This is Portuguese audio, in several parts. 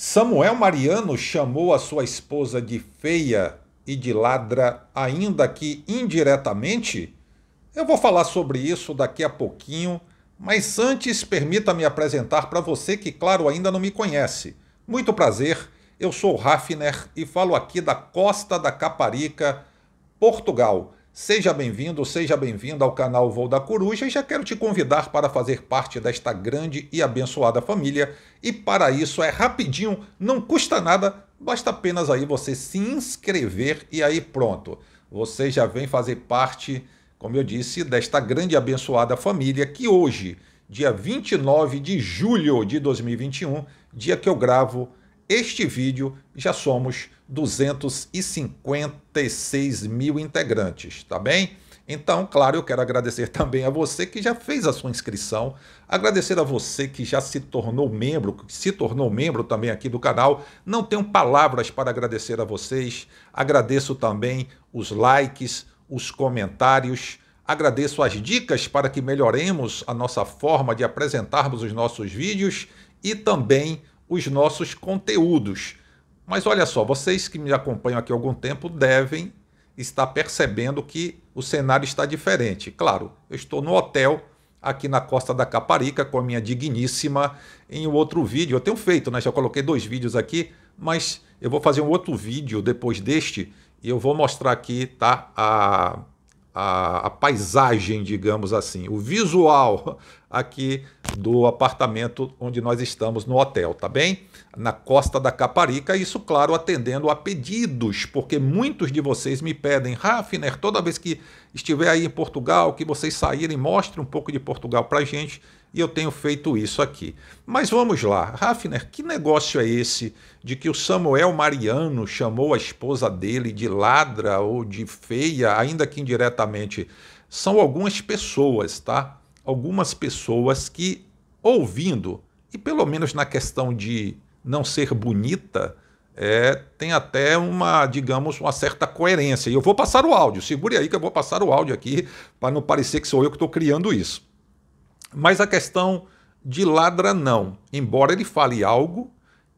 Samuel Mariano chamou a sua esposa de feia e de ladra, ainda que indiretamente? Eu vou falar sobre isso daqui a pouquinho, mas antes permita-me apresentar para você que, claro, ainda não me conhece. Muito prazer, eu sou Rafner e falo aqui da Costa da Caparica, Portugal. Seja bem-vindo, seja bem-vinda ao canal Voo da Coruja e já quero te convidar para fazer parte desta grande e abençoada família. E para isso é rapidinho, não custa nada, basta apenas aí você se inscrever e aí pronto. Você já vem fazer parte, como eu disse, desta grande e abençoada família que hoje, dia 29 de julho de 2021, dia que eu gravo este vídeo já somos 256 mil integrantes, tá bem? Então, claro, eu quero agradecer também a você que já fez a sua inscrição, agradecer a você que já se tornou membro, que se tornou membro também aqui do canal. Não tenho palavras para agradecer a vocês. Agradeço também os likes, os comentários, agradeço as dicas para que melhoremos a nossa forma de apresentarmos os nossos vídeos e também os nossos conteúdos. Mas olha só, vocês que me acompanham aqui há algum tempo devem estar percebendo que o cenário está diferente. Claro, eu estou no hotel aqui na costa da Caparica com a minha digníssima em outro vídeo. Eu tenho feito, né? Já coloquei dois vídeos aqui, mas eu vou fazer um outro vídeo depois deste e eu vou mostrar aqui, tá? A a, a paisagem, digamos assim, o visual aqui do apartamento onde nós estamos no hotel, tá bem? Na costa da Caparica, isso, claro, atendendo a pedidos, porque muitos de vocês me pedem, Rafner, toda vez que estiver aí em Portugal, que vocês saírem, mostre um pouco de Portugal para gente. gente e eu tenho feito isso aqui. Mas vamos lá, Raffner, que negócio é esse de que o Samuel Mariano chamou a esposa dele de ladra ou de feia, ainda que indiretamente? São algumas pessoas, tá? Algumas pessoas que, ouvindo, e pelo menos na questão de não ser bonita, é, tem até uma, digamos, uma certa coerência. E eu vou passar o áudio, segure aí que eu vou passar o áudio aqui, para não parecer que sou eu que estou criando isso. Mas a questão de ladra, não. Embora ele fale algo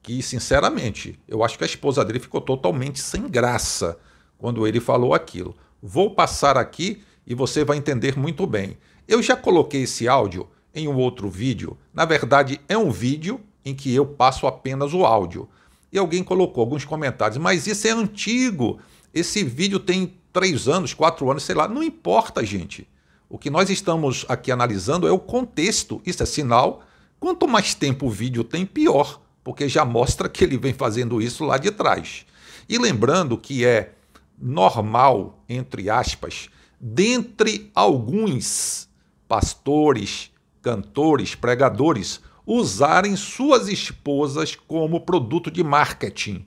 que, sinceramente, eu acho que a esposa dele ficou totalmente sem graça quando ele falou aquilo. Vou passar aqui e você vai entender muito bem. Eu já coloquei esse áudio em um outro vídeo. Na verdade, é um vídeo em que eu passo apenas o áudio. E alguém colocou alguns comentários, mas isso é antigo. Esse vídeo tem três anos, quatro anos, sei lá. Não importa, gente. O que nós estamos aqui analisando é o contexto, isso é sinal. Quanto mais tempo o vídeo tem, pior, porque já mostra que ele vem fazendo isso lá de trás. E lembrando que é normal, entre aspas, dentre alguns pastores, cantores, pregadores, usarem suas esposas como produto de marketing.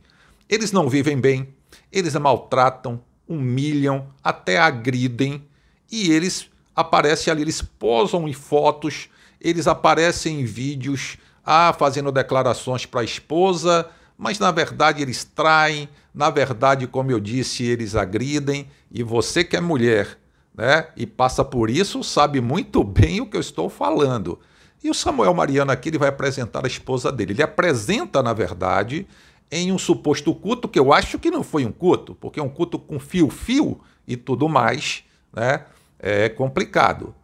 Eles não vivem bem, eles maltratam, humilham, até agridem e eles aparece ali, eles posam em fotos, eles aparecem em vídeos, ah, fazendo declarações para a esposa, mas na verdade eles traem, na verdade, como eu disse, eles agridem, e você que é mulher, né, e passa por isso, sabe muito bem o que eu estou falando. E o Samuel Mariano aqui ele vai apresentar a esposa dele. Ele apresenta, na verdade, em um suposto culto, que eu acho que não foi um culto, porque é um culto com fio-fio e tudo mais, né? é complicado.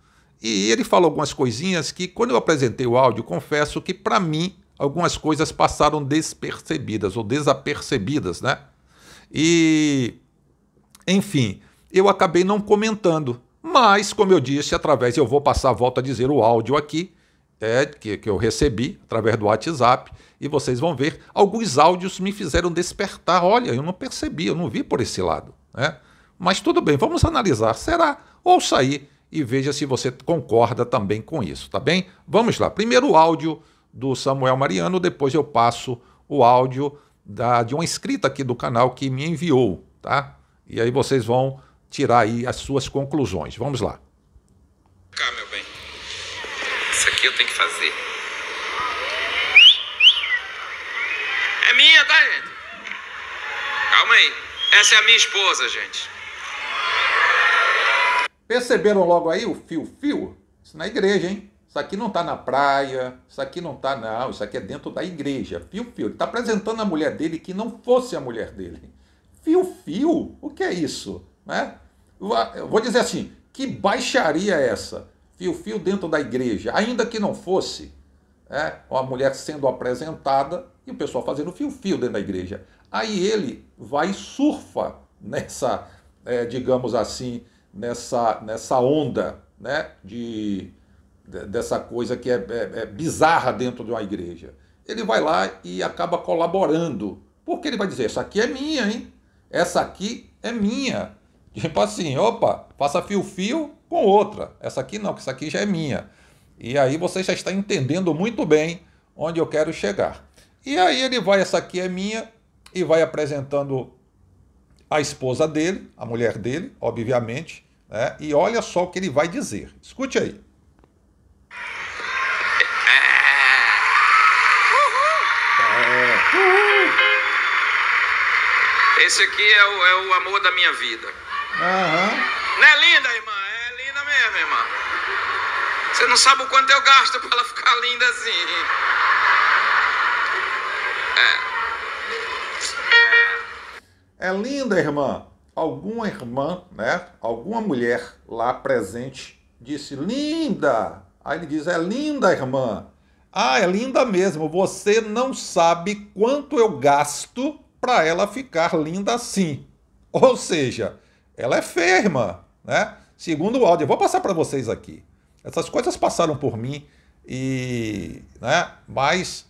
E ele fala algumas coisinhas que, quando eu apresentei o áudio, confesso que, para mim, algumas coisas passaram despercebidas ou desapercebidas, né? E, enfim, eu acabei não comentando. Mas, como eu disse, através, eu vou passar, a volta a dizer, o áudio aqui, é, que, que eu recebi através do WhatsApp, e vocês vão ver, alguns áudios me fizeram despertar. Olha, eu não percebi, eu não vi por esse lado, né? Mas tudo bem, vamos analisar. Será ou sair e veja se você concorda também com isso, tá bem? Vamos lá. Primeiro o áudio do Samuel Mariano, depois eu passo o áudio da, de uma inscrita aqui do canal que me enviou, tá? E aí vocês vão tirar aí as suas conclusões. Vamos lá. Cá, meu bem. Isso aqui eu tenho que fazer. É minha, tá, gente? Calma aí. Essa é a minha esposa, gente. Perceberam logo aí o fio-fio? Isso na igreja, hein? Isso aqui não está na praia, isso aqui não está, não, isso aqui é dentro da igreja. Fio-fio. Ele está apresentando a mulher dele que não fosse a mulher dele. Fio-fio? O que é isso? Né? vou dizer assim: que baixaria é essa? Fio-fio dentro da igreja, ainda que não fosse. né uma mulher sendo apresentada e o pessoal fazendo fio-fio dentro da igreja. Aí ele vai e surfa nessa, é, digamos assim, nessa, nessa onda né, de, de dessa coisa que é, é, é bizarra dentro de uma igreja. Ele vai lá e acaba colaborando, porque ele vai dizer: essa aqui é minha, hein? Essa aqui é minha. Tipo assim, opa, faça fio-fio com outra. Essa aqui não, que essa aqui já é minha. E aí você já está entendendo muito bem onde eu quero chegar. E aí ele vai, essa aqui é minha, e vai apresentando a esposa dele, a mulher dele, obviamente, né? e olha só o que ele vai dizer. Escute aí. Esse aqui é o, é o amor da minha vida. Uhum. Não é linda, irmã? É linda mesmo, irmã. Você não sabe o quanto eu gasto para ela ficar linda assim. É. É linda, irmã. Alguma irmã, né? Alguma mulher lá presente disse: "Linda". Aí ele diz: "É linda, irmã". Ah, é linda mesmo. Você não sabe quanto eu gasto para ela ficar linda assim. Ou seja, ela é feia, irmã, né? Segundo o áudio, eu vou passar para vocês aqui. Essas coisas passaram por mim e, né? Mas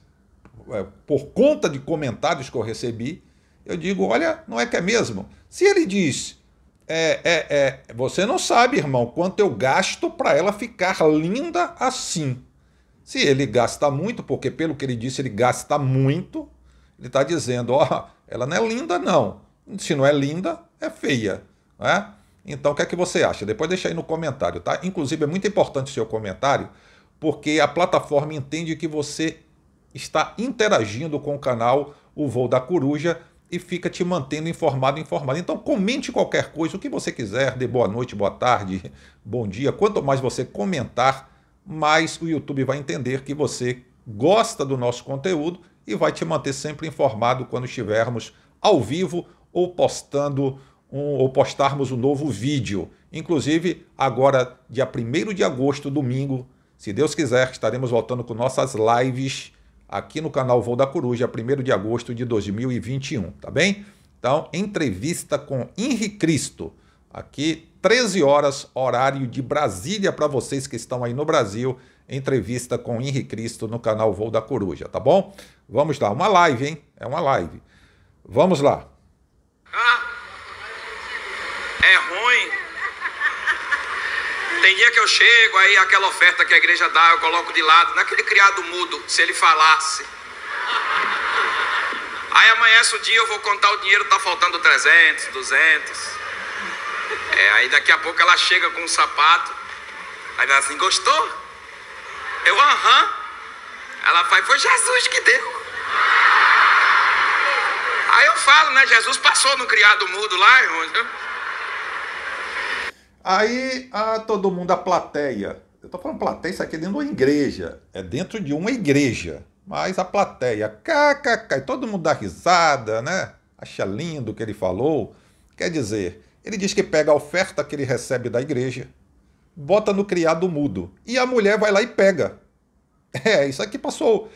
é, por conta de comentários que eu recebi, eu digo, olha, não é que é mesmo? Se ele diz, é, é, é, você não sabe, irmão, quanto eu gasto para ela ficar linda assim. Se ele gasta muito, porque pelo que ele disse, ele gasta muito, ele está dizendo, ó, ela não é linda, não. Se não é linda, é feia. Né? Então, o que é que você acha? Depois deixa aí no comentário, tá? Inclusive, é muito importante o seu comentário, porque a plataforma entende que você está interagindo com o canal O Voo da Coruja e fica te mantendo informado, informado. Então comente qualquer coisa, o que você quiser, dê boa noite, boa tarde, bom dia. Quanto mais você comentar, mais o YouTube vai entender que você gosta do nosso conteúdo e vai te manter sempre informado quando estivermos ao vivo ou postando um, ou postarmos um novo vídeo. Inclusive, agora, dia 1 de agosto, domingo, se Deus quiser, estaremos voltando com nossas lives aqui no canal Voo da Coruja, 1 de agosto de 2021, tá bem? Então, entrevista com Henri Cristo, aqui 13 horas, horário de Brasília, para vocês que estão aí no Brasil, entrevista com Henri Cristo no canal Voo da Coruja, tá bom? Vamos lá, uma live, hein? É uma live. Vamos lá. Ah! Tem dia que eu chego, aí aquela oferta que a igreja dá, eu coloco de lado. Naquele criado mudo, se ele falasse. Aí amanhece o dia, eu vou contar o dinheiro, tá faltando 300, 200. É, aí daqui a pouco ela chega com um sapato. Aí ela assim, gostou? Eu, aham. Uhum. Ela faz, foi Jesus que deu. Aí eu falo, né? Jesus passou no criado mudo lá, irmão. Aí ah, todo mundo, a plateia. Eu estou falando plateia, isso aqui é dentro de uma igreja. É dentro de uma igreja. Mas a plateia, kkk, todo mundo dá risada, né? Acha lindo o que ele falou. Quer dizer, ele diz que pega a oferta que ele recebe da igreja, bota no criado mudo. E a mulher vai lá e pega. É, isso aqui passou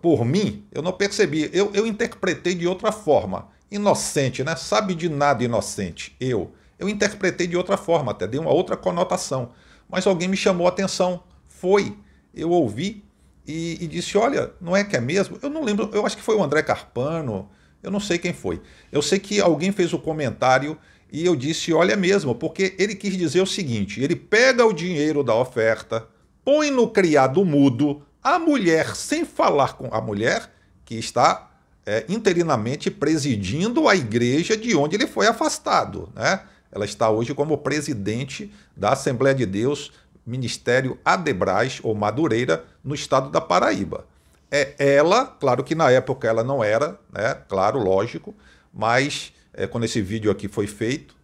por mim, eu não percebi. Eu, eu interpretei de outra forma. Inocente, né? Sabe de nada inocente. Eu. Eu interpretei de outra forma, até dei uma outra conotação. Mas alguém me chamou a atenção. Foi. Eu ouvi e, e disse: Olha, não é que é mesmo? Eu não lembro, eu acho que foi o André Carpano, eu não sei quem foi. Eu sei que alguém fez o comentário e eu disse: Olha é mesmo, porque ele quis dizer o seguinte: ele pega o dinheiro da oferta, põe no criado mudo, a mulher, sem falar com a mulher, que está é, interinamente presidindo a igreja de onde ele foi afastado, né? Ela está hoje como presidente da Assembleia de Deus, Ministério Adebras ou Madureira, no estado da Paraíba. É ela, claro que na época ela não era, né? Claro, lógico, mas é, quando esse vídeo aqui foi feito,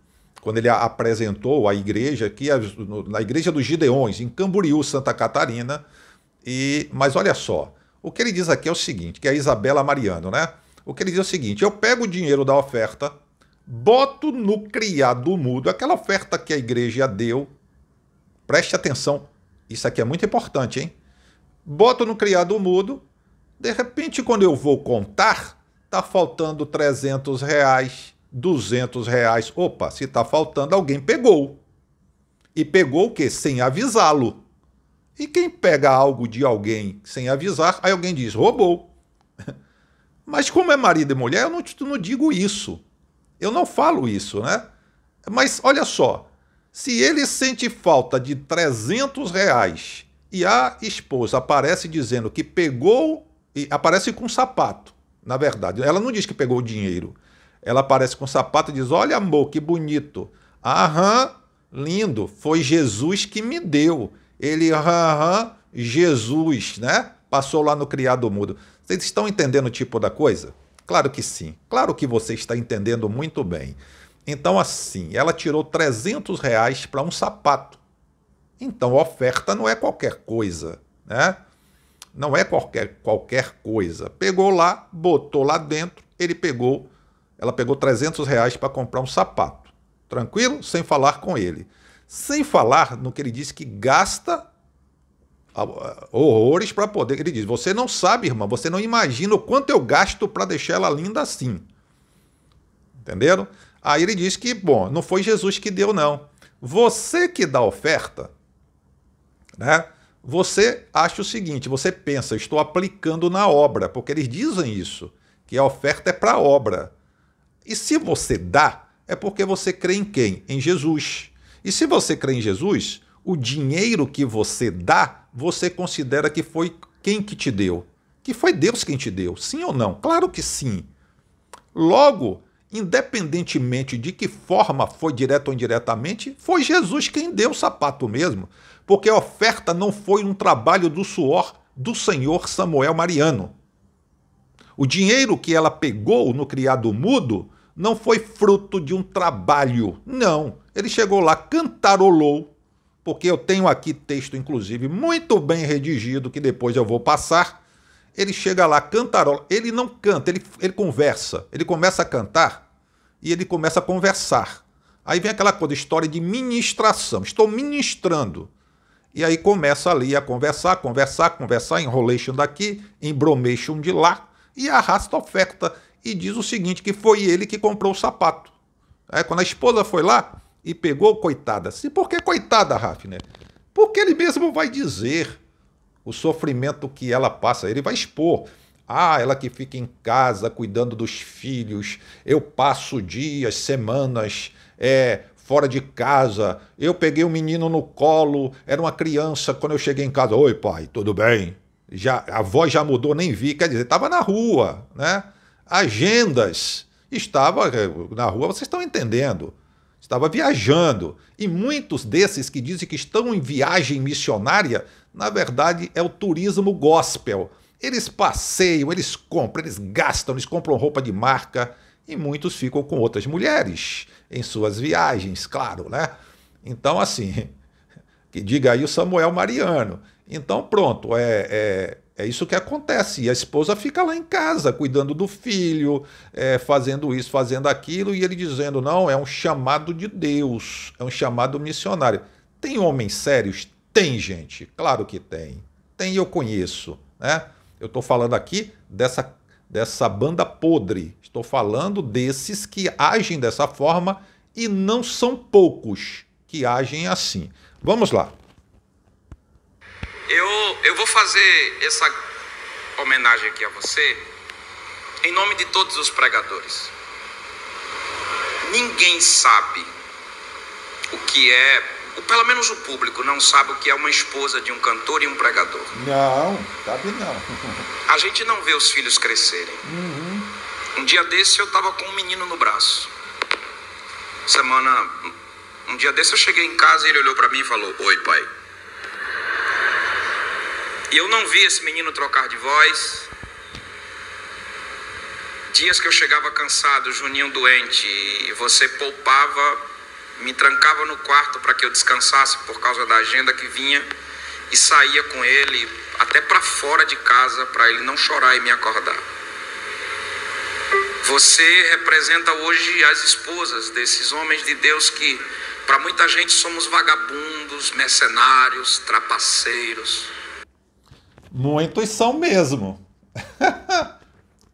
quando ele apresentou a igreja aqui, na igreja dos Gideões, em Camboriú, Santa Catarina. E, mas olha só, o que ele diz aqui é o seguinte, que é a Isabela Mariano, né? O que ele diz é o seguinte: eu pego o dinheiro da oferta boto no criado mudo aquela oferta que a igreja deu. Preste atenção, isso aqui é muito importante, hein? Boto no criado mudo, de repente quando eu vou contar, tá faltando 300 reais, 200 reais. Opa, se tá faltando, alguém pegou. E pegou o quê? Sem avisá-lo. E quem pega algo de alguém sem avisar, aí alguém diz, roubou. Mas como é marido e mulher, eu não, não digo isso. Eu não falo isso, né? Mas olha só, se ele sente falta de 300 reais e a esposa aparece dizendo que pegou, e aparece com sapato, na verdade, ela não diz que pegou o dinheiro, ela aparece com sapato e diz, olha amor, que bonito, aham, lindo, foi Jesus que me deu, ele, aham, Jesus, né? Passou lá no criado mudo. Vocês estão entendendo o tipo da coisa? Claro que sim. Claro que você está entendendo muito bem. Então, assim, ela tirou 300 reais para um sapato. Então, oferta não é qualquer coisa, né? Não é qualquer, qualquer coisa. Pegou lá, botou lá dentro, ele pegou, ela pegou 300 reais para comprar um sapato. Tranquilo? Sem falar com ele. Sem falar no que ele disse que gasta horrores para poder. Ele diz: Você não sabe, irmã, você não imagina o quanto eu gasto para deixar ela linda assim. Entenderam? Aí ele diz que, bom, não foi Jesus que deu, não. Você que dá oferta, né? Você acha o seguinte, você pensa, estou aplicando na obra, porque eles dizem isso, que a oferta é para a obra. E se você dá, é porque você crê em quem? Em Jesus. E se você crê em Jesus, o dinheiro que você dá você considera que foi quem que te deu? Que foi Deus quem te deu, sim ou não? Claro que sim. Logo, independentemente de que forma foi direta ou indiretamente, foi Jesus quem deu o sapato mesmo, porque a oferta não foi um trabalho do suor do senhor Samuel Mariano. O dinheiro que ela pegou no criado mudo não foi fruto de um trabalho, não. Ele chegou lá, cantarolou porque eu tenho aqui texto, inclusive, muito bem redigido, que depois eu vou passar. Ele chega lá, cantarola. Ele não canta, ele, ele conversa. Ele começa a cantar e ele começa a conversar. Aí vem aquela coisa, história de ministração. Estou ministrando. E aí começa ali a conversar, conversar, conversar, enrolation daqui, embromation de lá, e arrasta a oferta. E diz o seguinte: que foi ele que comprou o sapato. É, quando a esposa foi lá, e pegou coitada. E por que coitada, Rafner? Porque ele mesmo vai dizer o sofrimento que ela passa, ele vai expor. Ah, ela que fica em casa cuidando dos filhos, eu passo dias, semanas, é, fora de casa, eu peguei o um menino no colo, era uma criança, quando eu cheguei em casa, oi pai, tudo bem? Já, a voz já mudou, nem vi, quer dizer, estava na rua, né? Agendas, estava eh, na rua, vocês estão entendendo estava viajando. E muitos desses que dizem que estão em viagem missionária, na verdade é o turismo gospel. Eles passeiam, eles compram, eles gastam, eles compram roupa de marca e muitos ficam com outras mulheres em suas viagens, claro, né? Então, assim, que diga aí o Samuel Mariano. Então, pronto, é, é é isso que acontece. E a esposa fica lá em casa, cuidando do filho, é, fazendo isso, fazendo aquilo, e ele dizendo: não, é um chamado de Deus, é um chamado missionário. Tem homens sérios? Tem, gente. Claro que tem. Tem, eu conheço. Né? Eu estou falando aqui dessa, dessa banda podre. Estou falando desses que agem dessa forma e não são poucos que agem assim. Vamos lá. Eu, eu vou fazer essa homenagem aqui a você em nome de todos os pregadores. Ninguém sabe o que é, ou pelo menos o público não sabe o que é uma esposa de um cantor e um pregador. Não, sabe não. a gente não vê os filhos crescerem. Uhum. Um dia desse eu estava com um menino no braço. Semana, um dia desse eu cheguei em casa e ele olhou para mim e falou: Oi, pai. E eu não vi esse menino trocar de voz. Dias que eu chegava cansado, Juninho doente, e você poupava, me trancava no quarto para que eu descansasse por causa da agenda que vinha e saía com ele até para fora de casa para ele não chorar e me acordar. Você representa hoje as esposas desses homens de Deus que para muita gente somos vagabundos, mercenários, trapaceiros Muitos intuição mesmo.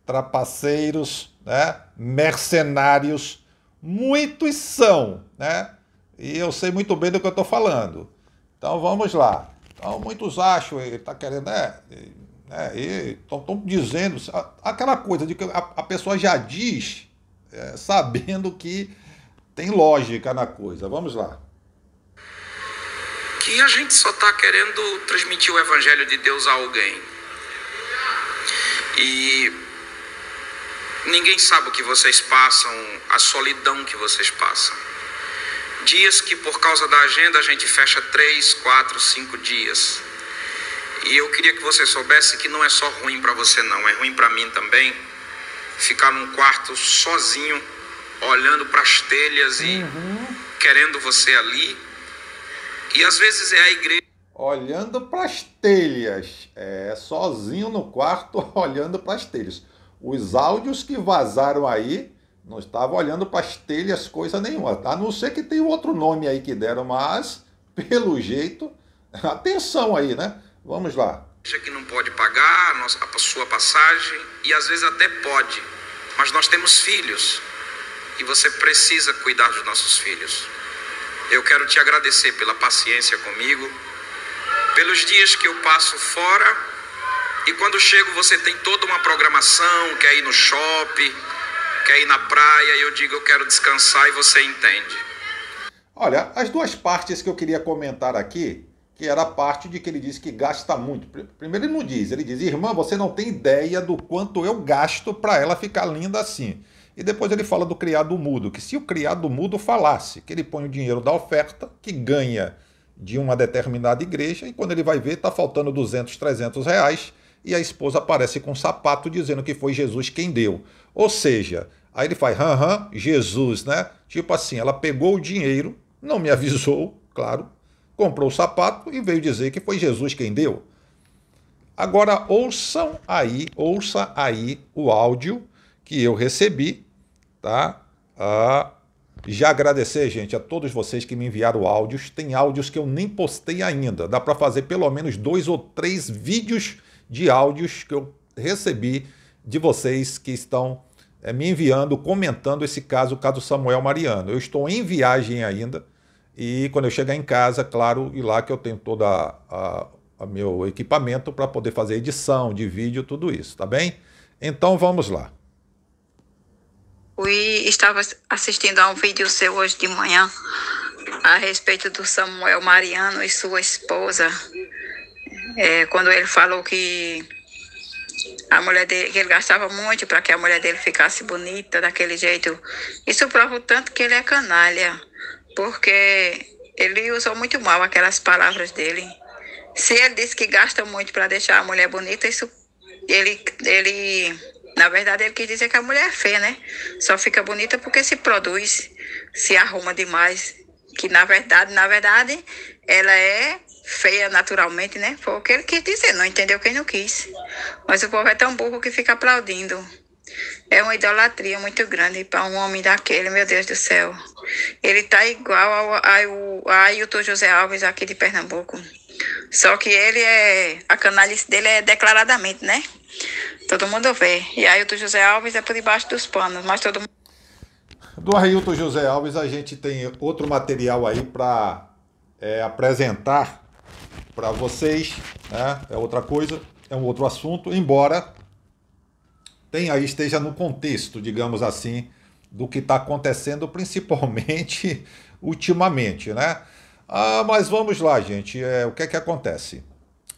Trapaceiros, né? mercenários, muitos são, né? E eu sei muito bem do que eu estou falando. Então vamos lá. Então muitos acham, ele está querendo, né? Estão né? dizendo aquela coisa de que a, a pessoa já diz, é, sabendo que tem lógica na coisa. Vamos lá. E a gente só está querendo transmitir o Evangelho de Deus a alguém. E ninguém sabe o que vocês passam, a solidão que vocês passam. Dias que por causa da agenda a gente fecha três, quatro, cinco dias. E eu queria que você soubesse que não é só ruim para você, não, é ruim para mim também. Ficar num quarto sozinho, olhando para as telhas e uhum. querendo você ali e às vezes é a igreja. Olhando para as telhas, é, sozinho no quarto, olhando para as telhas. Os áudios que vazaram aí não estava olhando para as telhas coisa nenhuma, a não ser que tem outro nome aí que deram, mas pelo jeito, atenção aí, né? Vamos lá. Que não pode pagar a sua passagem e às vezes até pode, mas nós temos filhos e você precisa cuidar dos nossos filhos. Eu quero te agradecer pela paciência comigo, pelos dias que eu passo fora e quando chego você tem toda uma programação, quer ir no shopping, quer ir na praia, e eu digo eu quero descansar e você entende. Olha, as duas partes que eu queria comentar aqui, que era a parte de que ele disse que gasta muito. Primeiro ele não diz, ele diz: "Irmã, você não tem ideia do quanto eu gasto para ela ficar linda assim". E depois ele fala do criado mudo, que se o criado mudo falasse, que ele põe o dinheiro da oferta, que ganha de uma determinada igreja, e quando ele vai ver, está faltando 200, 300 reais, e a esposa aparece com um sapato dizendo que foi Jesus quem deu. Ou seja, aí ele faz, hã, hã, Jesus, né? Tipo assim, ela pegou o dinheiro, não me avisou, claro, comprou o sapato e veio dizer que foi Jesus quem deu. Agora ouçam aí, ouça aí o áudio que eu recebi tá? Ah, já agradecer, gente, a todos vocês que me enviaram áudios. Tem áudios que eu nem postei ainda. Dá para fazer pelo menos dois ou três vídeos de áudios que eu recebi de vocês que estão é, me enviando, comentando esse caso, o caso Samuel Mariano. Eu estou em viagem ainda e quando eu chegar em casa, claro, e lá que eu tenho todo o meu equipamento para poder fazer edição de vídeo, tudo isso, tá bem? Então vamos lá e estava assistindo a um vídeo seu hoje de manhã a respeito do Samuel Mariano e sua esposa, é, quando ele falou que a mulher dele, que ele gastava muito para que a mulher dele ficasse bonita daquele jeito. Isso prova o tanto que ele é canalha, porque ele usou muito mal aquelas palavras dele. Se ele disse que gasta muito para deixar a mulher bonita, isso ele ele na verdade, ele quis dizer que a mulher é feia, né? Só fica bonita porque se produz, se arruma demais. Que na verdade, na verdade, ela é feia naturalmente, né? Foi o que ele quis dizer, não entendeu quem não quis. Mas o povo é tão burro que fica aplaudindo. É uma idolatria muito grande para um homem daquele, meu Deus do céu. Ele tá igual ao, Ailton José Alves aqui de Pernambuco. Só que ele é. A canalice dele é declaradamente, né? Todo mundo vê. E aí o do José Alves é por debaixo dos panos, mas todo mundo. Do Ailton José Alves, a gente tem outro material aí para é, apresentar para vocês. Né? É outra coisa, é um outro assunto, embora tem aí, esteja no contexto, digamos assim, do que está acontecendo, principalmente ultimamente. Né? Ah, mas vamos lá, gente. É, o que é que acontece?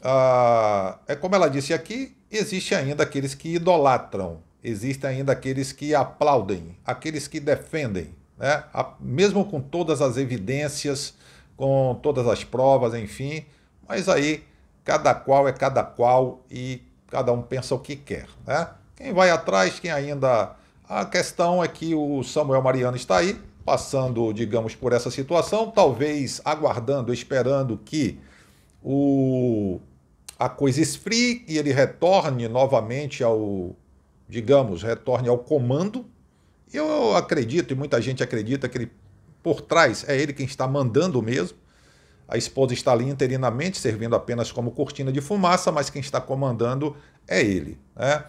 Ah, é como ela disse aqui, Existe ainda aqueles que idolatram, existem ainda aqueles que aplaudem, aqueles que defendem, né? mesmo com todas as evidências, com todas as provas, enfim, mas aí cada qual é cada qual e cada um pensa o que quer. Né? Quem vai atrás, quem ainda. A questão é que o Samuel Mariano está aí, passando, digamos, por essa situação, talvez aguardando, esperando que o a coisa esfrie e ele retorne novamente ao, digamos, retorne ao comando. Eu acredito, e muita gente acredita, que ele, por trás é ele quem está mandando mesmo. A esposa está ali interinamente, servindo apenas como cortina de fumaça, mas quem está comandando é ele. Né?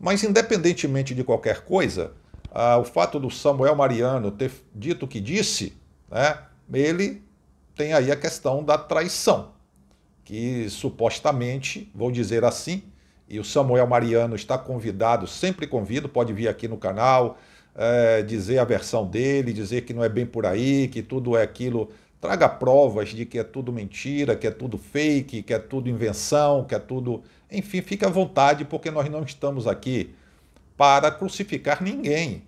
Mas, independentemente de qualquer coisa, ah, o fato do Samuel Mariano ter dito o que disse, né, ele tem aí a questão da traição que supostamente, vou dizer assim, e o Samuel Mariano está convidado, sempre convido, pode vir aqui no canal, é, dizer a versão dele, dizer que não é bem por aí, que tudo é aquilo. Traga provas de que é tudo mentira, que é tudo fake, que é tudo invenção, que é tudo. Enfim, fique à vontade, porque nós não estamos aqui para crucificar ninguém.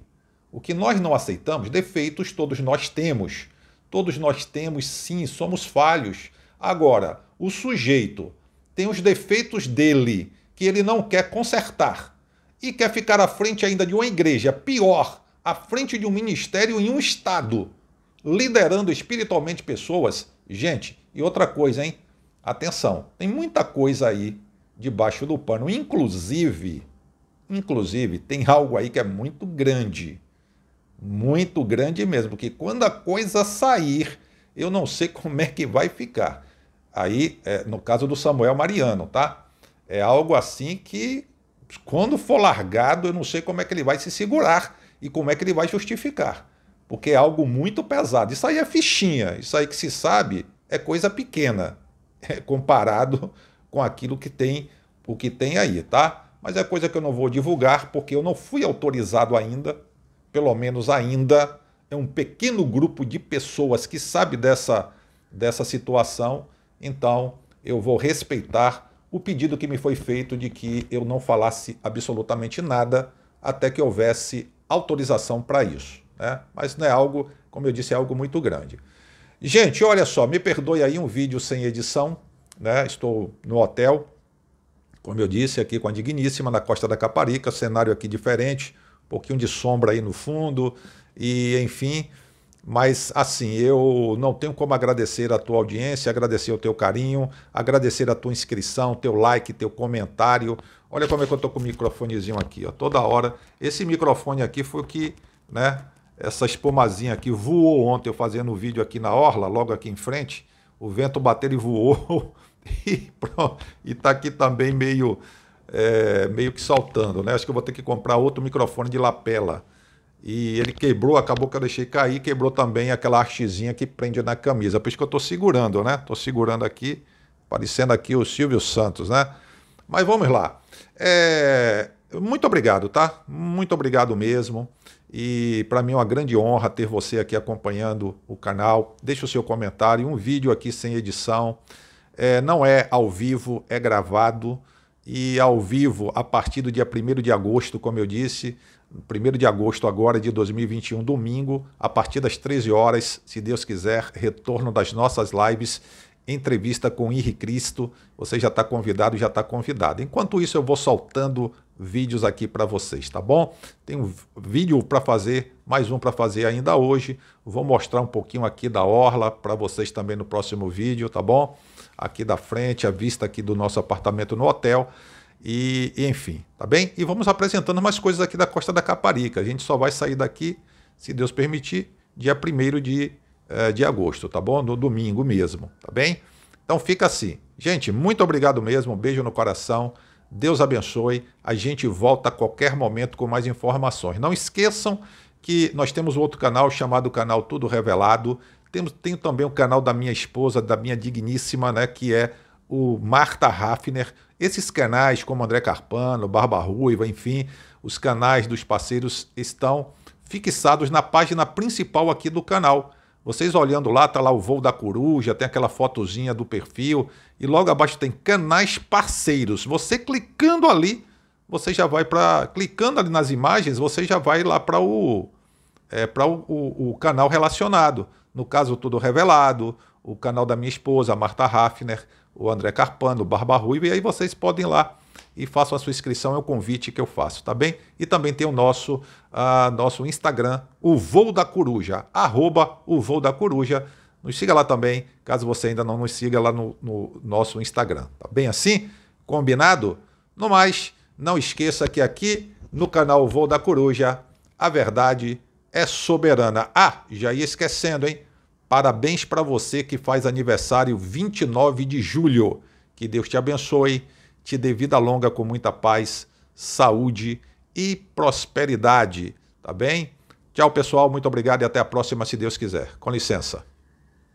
O que nós não aceitamos, defeitos todos nós temos. Todos nós temos, sim, somos falhos. Agora, o sujeito tem os defeitos dele que ele não quer consertar e quer ficar à frente ainda de uma igreja, pior, à frente de um ministério em um estado, liderando espiritualmente pessoas. Gente, e outra coisa, hein? Atenção, tem muita coisa aí debaixo do pano, inclusive, inclusive tem algo aí que é muito grande. Muito grande mesmo, porque quando a coisa sair, eu não sei como é que vai ficar. Aí, é, no caso do Samuel Mariano, tá? É algo assim que, quando for largado, eu não sei como é que ele vai se segurar e como é que ele vai justificar. Porque é algo muito pesado. Isso aí é fichinha, isso aí que se sabe é coisa pequena é, comparado com aquilo que tem, o que tem aí, tá? Mas é coisa que eu não vou divulgar porque eu não fui autorizado ainda, pelo menos ainda é um pequeno grupo de pessoas que sabe dessa dessa situação então eu vou respeitar o pedido que me foi feito de que eu não falasse absolutamente nada até que houvesse autorização para isso. Né? Mas não é algo, como eu disse, é algo muito grande. Gente, olha só, me perdoe aí um vídeo sem edição, né? Estou no hotel, como eu disse, aqui com a Digníssima, na Costa da Caparica, cenário aqui diferente, um pouquinho de sombra aí no fundo, e enfim, mas assim, eu não tenho como agradecer a tua audiência, agradecer o teu carinho, agradecer a tua inscrição, teu like, teu comentário. Olha como é que eu tô com o microfonezinho aqui, ó, toda hora. Esse microfone aqui foi o que, né, essa espumazinha aqui voou ontem eu fazendo o vídeo aqui na orla, logo aqui em frente. O vento bateu e voou. e pronto, e tá aqui também meio é, meio que saltando, né? Acho que eu vou ter que comprar outro microfone de lapela e ele quebrou, acabou que eu deixei cair, quebrou também aquela hastezinha que prende na camisa. Por isso que eu estou segurando, né? Estou segurando aqui, parecendo aqui o Silvio Santos, né? Mas vamos lá. É... Muito obrigado, tá? Muito obrigado mesmo. E para mim é uma grande honra ter você aqui acompanhando o canal. Deixe o seu comentário. Um vídeo aqui sem edição. É, não é ao vivo, é gravado. E ao vivo, a partir do dia 1 de agosto, como eu disse, 1 de agosto agora de 2021, domingo, a partir das 13 horas, se Deus quiser, retorno das nossas lives, entrevista com Henri Cristo. Você já está convidado, já está convidado. Enquanto isso, eu vou soltando vídeos aqui para vocês, tá bom? Tem um vídeo para fazer, mais um para fazer ainda hoje. Vou mostrar um pouquinho aqui da orla para vocês também no próximo vídeo, tá bom? Aqui da frente, a vista aqui do nosso apartamento no hotel. E, enfim, tá bem? E vamos apresentando mais coisas aqui da Costa da Caparica. A gente só vai sair daqui, se Deus permitir, dia 1 de, eh, de agosto, tá bom? No domingo mesmo, tá bem? Então fica assim. Gente, muito obrigado mesmo. Um beijo no coração. Deus abençoe. A gente volta a qualquer momento com mais informações. Não esqueçam que nós temos outro canal chamado canal Tudo Revelado. Temos, também o canal da minha esposa, da minha digníssima, né, que é o Marta Hafner. Esses canais, como André Carpano, Barba Ruiva, enfim, os canais dos parceiros estão fixados na página principal aqui do canal. Vocês olhando lá, tá lá o voo da coruja, tem aquela fotozinha do perfil e logo abaixo tem canais parceiros. Você clicando ali, você já vai para clicando ali nas imagens, você já vai lá para o é, para o, o, o, canal relacionado. No caso, tudo revelado, o canal da minha esposa, Marta Hafner, o André Carpano, o Barba Ruiva, e aí vocês podem ir lá e façam a sua inscrição, é o convite que eu faço, tá bem? E também tem o nosso, uh, nosso Instagram, o Voo da Coruja, arroba o Voo da Coruja. Nos siga lá também, caso você ainda não nos siga lá no, no nosso Instagram, tá bem assim? Combinado? No mais, não esqueça que aqui no canal Voo da Coruja, a verdade é soberana. Ah, já ia esquecendo, hein? Parabéns para você que faz aniversário 29 de julho. Que Deus te abençoe, te dê vida longa com muita paz, saúde e prosperidade, tá bem? Tchau, pessoal, muito obrigado e até a próxima, se Deus quiser. Com licença.